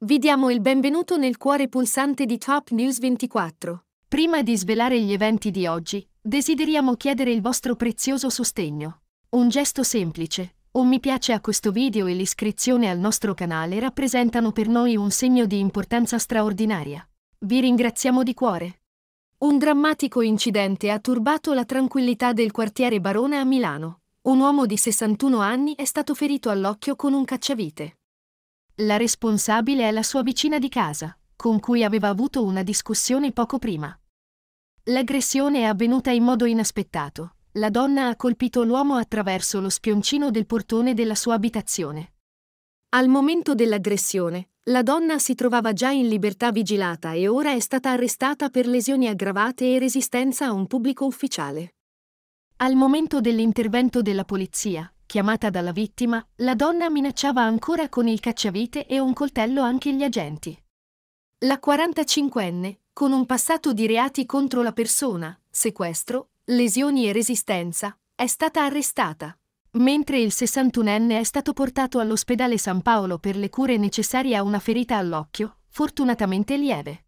Vi diamo il benvenuto nel cuore pulsante di Top News 24. Prima di svelare gli eventi di oggi, desideriamo chiedere il vostro prezioso sostegno. Un gesto semplice, un mi piace a questo video e l'iscrizione al nostro canale rappresentano per noi un segno di importanza straordinaria. Vi ringraziamo di cuore. Un drammatico incidente ha turbato la tranquillità del quartiere Barone a Milano. Un uomo di 61 anni è stato ferito all'occhio con un cacciavite. La responsabile è la sua vicina di casa, con cui aveva avuto una discussione poco prima. L'aggressione è avvenuta in modo inaspettato. La donna ha colpito l'uomo attraverso lo spioncino del portone della sua abitazione. Al momento dell'aggressione, la donna si trovava già in libertà vigilata e ora è stata arrestata per lesioni aggravate e resistenza a un pubblico ufficiale. Al momento dell'intervento della polizia, Chiamata dalla vittima, la donna minacciava ancora con il cacciavite e un coltello anche gli agenti. La 45enne, con un passato di reati contro la persona, sequestro, lesioni e resistenza, è stata arrestata, mentre il 61enne è stato portato all'ospedale San Paolo per le cure necessarie a una ferita all'occhio, fortunatamente lieve.